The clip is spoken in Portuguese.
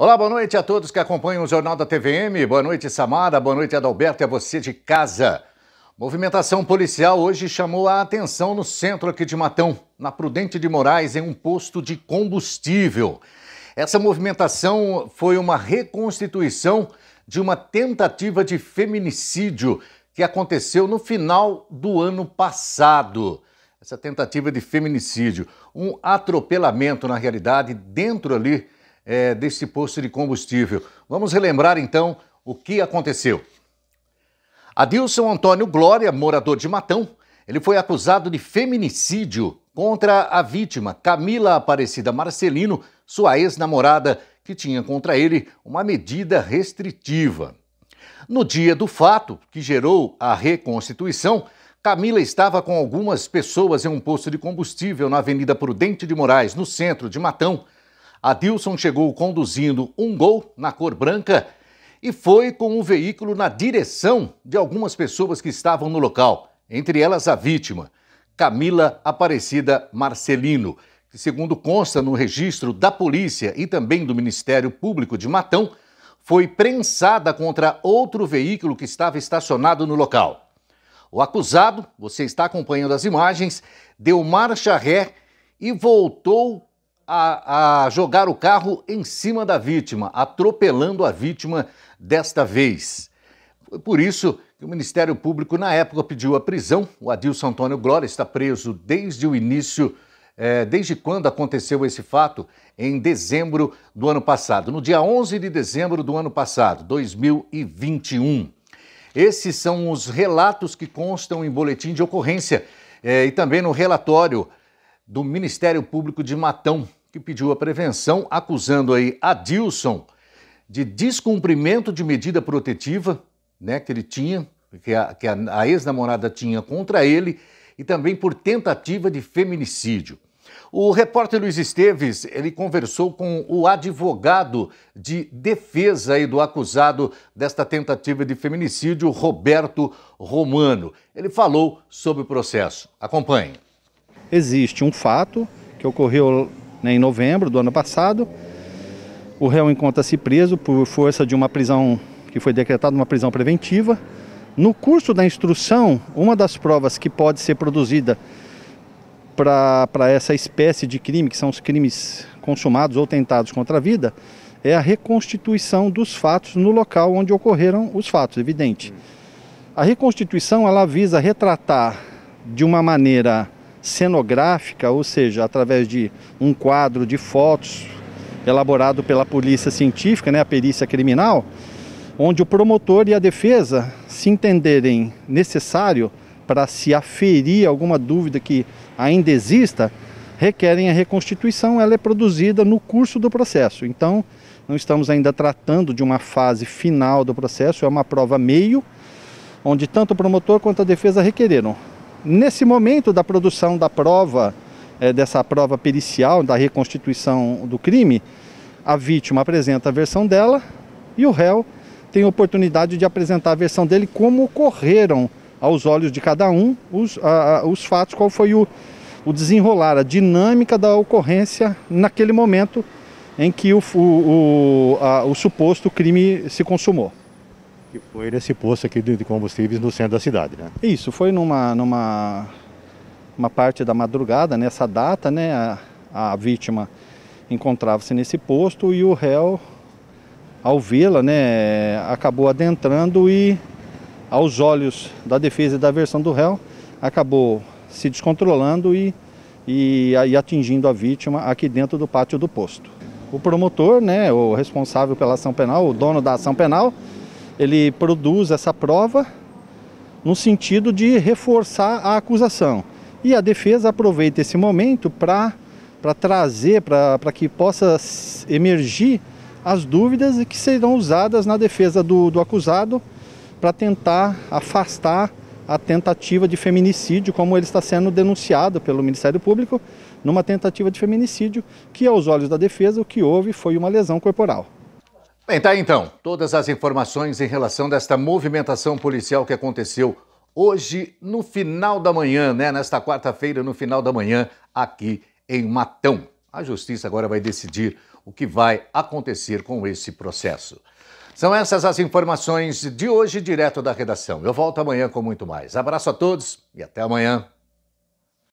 Olá, boa noite a todos que acompanham o Jornal da TVM. Boa noite, Samara. Boa noite, Adalberto e é a você de casa. Movimentação policial hoje chamou a atenção no centro aqui de Matão, na Prudente de Moraes, em um posto de combustível. Essa movimentação foi uma reconstituição de uma tentativa de feminicídio que aconteceu no final do ano passado essa tentativa de feminicídio, um atropelamento na realidade dentro ali é, posto de combustível. Vamos relembrar então o que aconteceu. Adilson Antônio Glória, morador de Matão, ele foi acusado de feminicídio contra a vítima, Camila Aparecida Marcelino, sua ex-namorada, que tinha contra ele uma medida restritiva. No dia do fato, que gerou a reconstituição, Camila estava com algumas pessoas em um posto de combustível na Avenida Prudente de Moraes, no centro de Matão, Adilson chegou conduzindo um gol na cor branca e foi com o veículo na direção de algumas pessoas que estavam no local, entre elas a vítima, Camila Aparecida Marcelino, que, segundo consta no registro da polícia e também do Ministério Público de Matão, foi prensada contra outro veículo que estava estacionado no local. O acusado, você está acompanhando as imagens, deu marcha ré e voltou a, a jogar o carro em cima da vítima, atropelando a vítima desta vez. Foi por isso que o Ministério Público, na época, pediu a prisão. O Adilson Antônio Glória está preso desde o início eh, desde quando aconteceu esse fato? Em dezembro do ano passado, no dia 11 de dezembro do ano passado, 2021. Esses são os relatos que constam em boletim de ocorrência eh, e também no relatório do Ministério Público de Matão, que pediu a prevenção, acusando aí Adilson de descumprimento de medida protetiva né, que ele tinha, que a, que a ex-namorada tinha contra ele, e também por tentativa de feminicídio. O repórter Luiz Esteves, ele conversou com o advogado de defesa aí do acusado desta tentativa de feminicídio, Roberto Romano. Ele falou sobre o processo. Acompanhe. Existe um fato que ocorreu né, em novembro do ano passado. O réu encontra-se preso por força de uma prisão que foi decretada uma prisão preventiva. No curso da instrução, uma das provas que pode ser produzida para essa espécie de crime, que são os crimes consumados ou tentados contra a vida, é a reconstituição dos fatos no local onde ocorreram os fatos, evidente. A reconstituição ela visa retratar de uma maneira cenográfica, ou seja, através de um quadro de fotos elaborado pela polícia científica, né, a perícia criminal, onde o promotor e a defesa se entenderem necessário para se aferir alguma dúvida que ainda exista, requerem a reconstituição, ela é produzida no curso do processo. Então, não estamos ainda tratando de uma fase final do processo, é uma prova meio, onde tanto o promotor quanto a defesa requereram nesse momento da produção da prova, é, dessa prova pericial, da reconstituição do crime, a vítima apresenta a versão dela e o réu tem oportunidade de apresentar a versão dele como ocorreram aos olhos de cada um os, a, os fatos, qual foi o, o desenrolar, a dinâmica da ocorrência naquele momento em que o, o, o, a, o suposto crime se consumou. Que foi esse posto aqui de combustíveis no centro da cidade, né? Isso, foi numa, numa uma parte da madrugada, nessa data, né? A, a vítima encontrava-se nesse posto e o réu, ao vê-la, né? Acabou adentrando e, aos olhos da defesa e da versão do réu, acabou se descontrolando e, e, e atingindo a vítima aqui dentro do pátio do posto. O promotor, né, o responsável pela ação penal, o dono da ação penal, ele produz essa prova no sentido de reforçar a acusação. E a defesa aproveita esse momento para trazer, para que possa emergir as dúvidas que serão usadas na defesa do, do acusado para tentar afastar a tentativa de feminicídio, como ele está sendo denunciado pelo Ministério Público, numa tentativa de feminicídio, que aos olhos da defesa o que houve foi uma lesão corporal. Bem, tá então. Todas as informações em relação desta movimentação policial que aconteceu hoje no final da manhã, né? Nesta quarta-feira, no final da manhã, aqui em Matão. A justiça agora vai decidir o que vai acontecer com esse processo. São essas as informações de hoje, direto da redação. Eu volto amanhã com muito mais. Abraço a todos e até amanhã.